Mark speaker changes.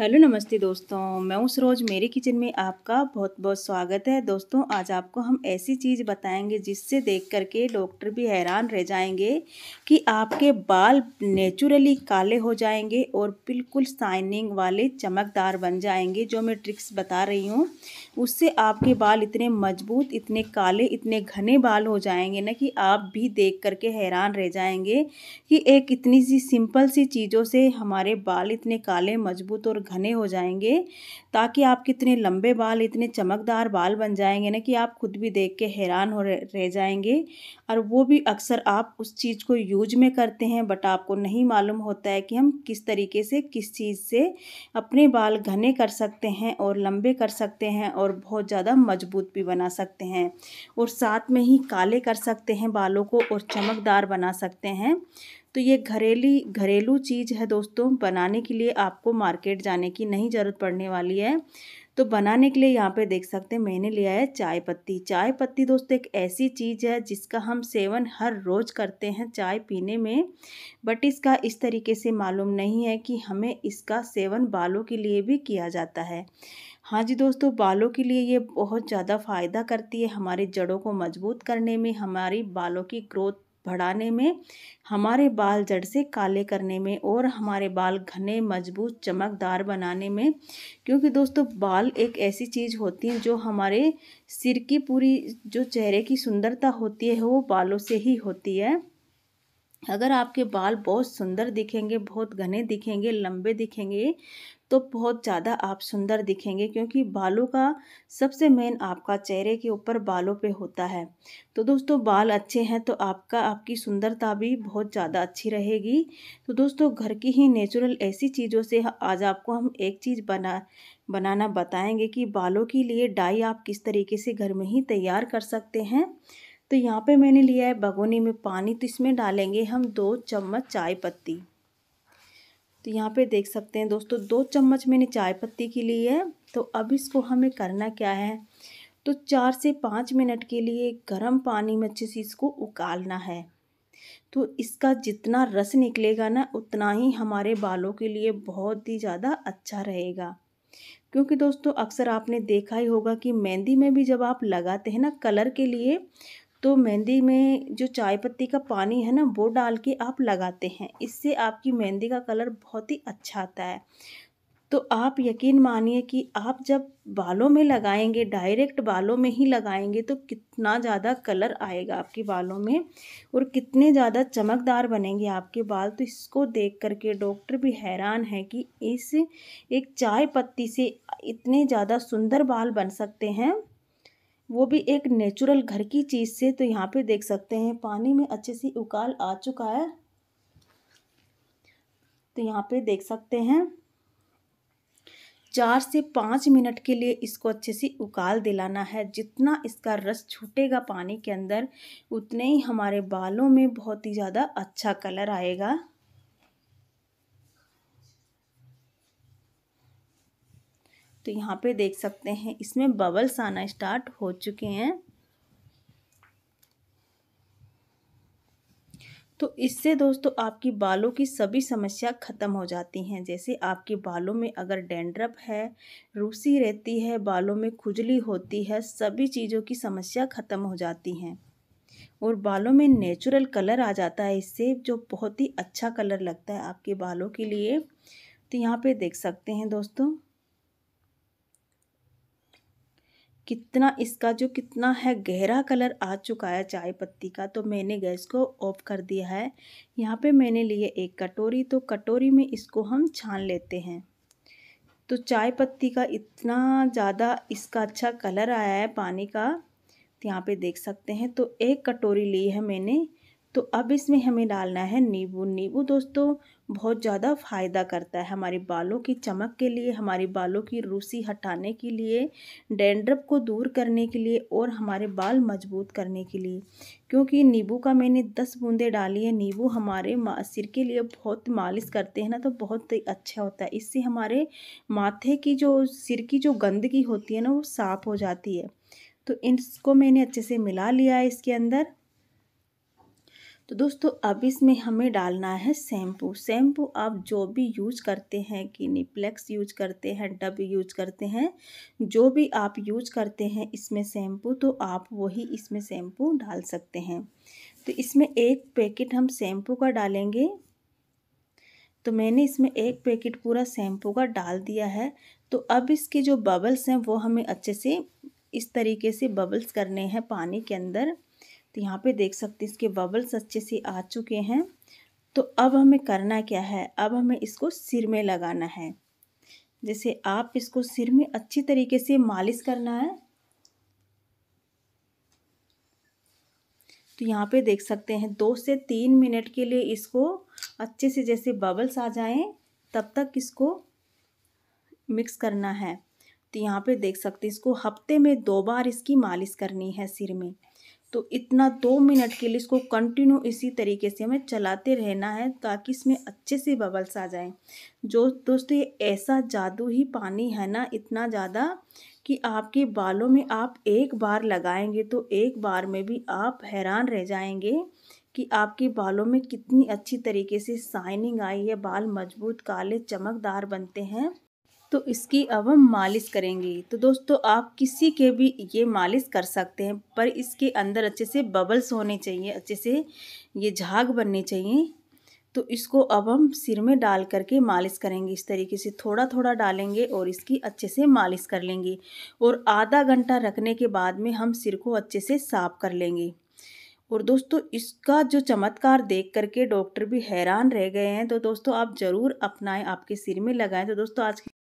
Speaker 1: hello नमस्ते दोस्तों मैं उस रोज़ मेरे किचन में आपका बहुत बहुत स्वागत है दोस्तों आज आपको हम ऐसी चीज़ बताएंगे जिससे देख करके डॉक्टर भी हैरान रह जाएंगे कि आपके बाल नेचुरली काले हो जाएंगे और बिल्कुल शाइनिंग वाले चमकदार बन जाएंगे जो मैं ट्रिक्स बता रही हूँ उससे आपके बाल इतने मजबूत इतने काले इतने घने बाल हो जाएंगे ना कि आप भी देख करके हैरान रह जाएंगे कि एक इतनी सी सिंपल सी चीज़ों से हमारे बाल इतने काले मजबूत और घने हो जाएंगे ताकि आप कितने लंबे बाल इतने चमकदार बाल बन जाएंगे ना कि आप खुद भी देख के हैरान हो रह जाएंगे और वो भी अक्सर आप उस चीज़ को यूज में करते हैं बट आपको नहीं मालूम होता है कि हम किस तरीके से किस चीज़ से अपने बाल घने कर सकते हैं और लंबे कर सकते हैं और बहुत ज़्यादा मजबूत भी बना सकते हैं और साथ में ही काले कर सकते हैं बालों को और चमकदार बना सकते हैं तो ये घरेली घरेलू चीज़ है दोस्तों बनाने के लिए आपको मार्केट जाने की नहीं ज़रूरत पड़ने वाली है तो बनाने के लिए यहाँ पे देख सकते हैं मैंने लिया है चाय पत्ती चाय पत्ती दोस्तों एक ऐसी चीज़ है जिसका हम सेवन हर रोज़ करते हैं चाय पीने में बट इसका इस तरीके से मालूम नहीं है कि हमें इसका सेवन बालों के लिए भी किया जाता है हाँ जी दोस्तों बालों के लिए ये बहुत ज़्यादा फ़ायदा करती है हमारी जड़ों को मजबूत करने में हमारी बालों की ग्रोथ बढ़ाने में हमारे बाल जड़ से काले करने में और हमारे बाल घने मजबूत चमकदार बनाने में क्योंकि दोस्तों बाल एक ऐसी चीज़ होती है जो हमारे सिर की पूरी जो चेहरे की सुंदरता होती है वो बालों से ही होती है अगर आपके बाल बहुत सुंदर दिखेंगे बहुत घने दिखेंगे लंबे दिखेंगे तो बहुत ज़्यादा आप सुंदर दिखेंगे क्योंकि बालों का सबसे मेन आपका चेहरे के ऊपर बालों पे होता है तो दोस्तों बाल अच्छे हैं तो आपका आपकी सुंदरता भी बहुत ज़्यादा अच्छी रहेगी तो दोस्तों घर की ही नेचुरल ऐसी चीज़ों से आज आपको हम एक चीज़ बना बनाना बताएँगे कि बालों के लिए डाई आप किस तरीके से घर में ही तैयार कर सकते हैं तो यहाँ पे मैंने लिया है बगोनी में पानी तो इसमें डालेंगे हम दो चम्मच चाय पत्ती तो यहाँ पे देख सकते हैं दोस्तों दो चम्मच मैंने चाय पत्ती की ली है तो अब इसको हमें करना क्या है तो चार से पाँच मिनट के लिए गर्म पानी में अच्छे से इसको उकालना है तो इसका जितना रस निकलेगा ना उतना ही हमारे बालों के लिए बहुत ही ज़्यादा अच्छा रहेगा क्योंकि दोस्तों अक्सर आपने देखा ही होगा कि मेहंदी में भी जब आप लगाते हैं ना कलर के लिए तो मेहंदी में जो चाय पत्ती का पानी है ना वो डाल के आप लगाते हैं इससे आपकी मेहंदी का कलर बहुत ही अच्छा आता है तो आप यकीन मानिए कि आप जब बालों में लगाएंगे डायरेक्ट बालों में ही लगाएंगे तो कितना ज़्यादा कलर आएगा आपके बालों में और कितने ज़्यादा चमकदार बनेंगे आपके बाल तो इसको देख करके डॉक्टर भी हैरान है कि इस एक चाय पत्ती से इतने ज़्यादा सुंदर बाल बन सकते हैं वो भी एक नेचुरल घर की चीज़ से तो यहाँ पे देख सकते हैं पानी में अच्छे से उकाल आ चुका है तो यहाँ पे देख सकते हैं चार से पाँच मिनट के लिए इसको अच्छे से उकाल दिलाना है जितना इसका रस छूटेगा पानी के अंदर उतने ही हमारे बालों में बहुत ही ज़्यादा अच्छा कलर आएगा तो यहाँ पे देख सकते हैं इसमें बबल्स आना स्टार्ट हो चुके हैं तो इससे दोस्तों आपकी बालों की सभी समस्या ख़त्म हो जाती हैं जैसे आपके बालों में अगर डेंड्रप है रूसी रहती है बालों में खुजली होती है सभी चीज़ों की समस्या ख़त्म हो जाती हैं और बालों में नेचुरल कलर आ जाता है इससे जो बहुत ही अच्छा कलर लगता है आपके बालों के लिए तो यहाँ पे देख सकते हैं दोस्तों कितना इसका जो कितना है गहरा कलर आ चुका है चाय पत्ती का तो मैंने गैस को ऑफ कर दिया है यहाँ पे मैंने लिए एक कटोरी तो कटोरी में इसको हम छान लेते हैं तो चाय पत्ती का इतना ज़्यादा इसका अच्छा कलर आया है पानी का तो यहाँ पे देख सकते हैं तो एक कटोरी ली है मैंने तो अब इसमें हमें डालना है नींबू नींबू दोस्तों बहुत ज़्यादा फ़ायदा करता है हमारे बालों की चमक के लिए हमारे बालों की रूसी हटाने के लिए डेंड्रप को दूर करने के लिए और हमारे बाल मजबूत करने के लिए क्योंकि नींबू का मैंने दस बूंदे डाली है नींबू हमारे सिर के लिए बहुत मालिश करते हैं ना तो बहुत ही अच्छा होता है इससे हमारे माथे की जो सिर की जो गंदगी होती है ना वो साफ़ हो जाती है तो इसको मैंने अच्छे से मिला लिया है इसके अंदर तो दोस्तों अब इसमें हमें डालना है शैम्पू शैम्पू आप जो भी यूज करते हैं कि निप्लेक्स यूज करते हैं डब यूज करते हैं जो भी आप यूज करते हैं इसमें शैम्पू तो आप वही इसमें शैम्पू डाल सकते हैं तो इसमें एक पैकेट हम शैम्पू का डालेंगे तो मैंने इसमें एक पैकेट पूरा शैम्पू का डाल दिया है तो अब इसके जो बबल्स हैं वो हमें अच्छे से इस तरीके से बबल्स करने हैं पानी के अंदर तो यहाँ पे देख सकते हैं इसके बबल्स अच्छे से आ चुके हैं तो अब हमें करना क्या है अब हमें इसको सिर में लगाना है जैसे आप इसको सिर में अच्छी तरीके से मालिश करना है तो यहाँ पे देख सकते हैं दो से तीन मिनट के लिए इसको अच्छे से जैसे बबल्स आ जाएं तब तक इसको मिक्स करना है तो यहाँ पे देख सकते हैं इसको हफ्ते में दो बार इसकी मालिश करनी है सिर में तो इतना दो मिनट के लिए इसको कंटिन्यू इसी तरीके से हमें चलाते रहना है ताकि इसमें अच्छे से बबल्स आ जाएं जो दोस्तों ये ऐसा जादू ही पानी है ना इतना ज़्यादा कि आपके बालों में आप एक बार लगाएंगे तो एक बार में भी आप हैरान रह जाएंगे कि आपके बालों में कितनी अच्छी तरीके से शाइनिंग आई है बाल मजबूत काले चमकदार बनते हैं तो इसकी अब हम मालिश करेंगे तो दोस्तों आप किसी के भी ये मालिश कर सकते हैं पर इसके अंदर अच्छे से बबल्स होने चाहिए अच्छे से ये झाग बनने चाहिए तो इसको अब हम सिर में डाल करके मालिश करेंगे इस तरीके से थोड़ा थोड़ा डालेंगे और इसकी अच्छे से मालिश कर लेंगे और आधा घंटा रखने के बाद में हम सिर को अच्छे से साफ कर लेंगे और दोस्तों इसका जो चमत्कार देख करके डॉक्टर भी हैरान रह गए हैं तो दोस्तों आप ज़रूर अपनाएं आपके सिर में लगाएं तो दोस्तों आज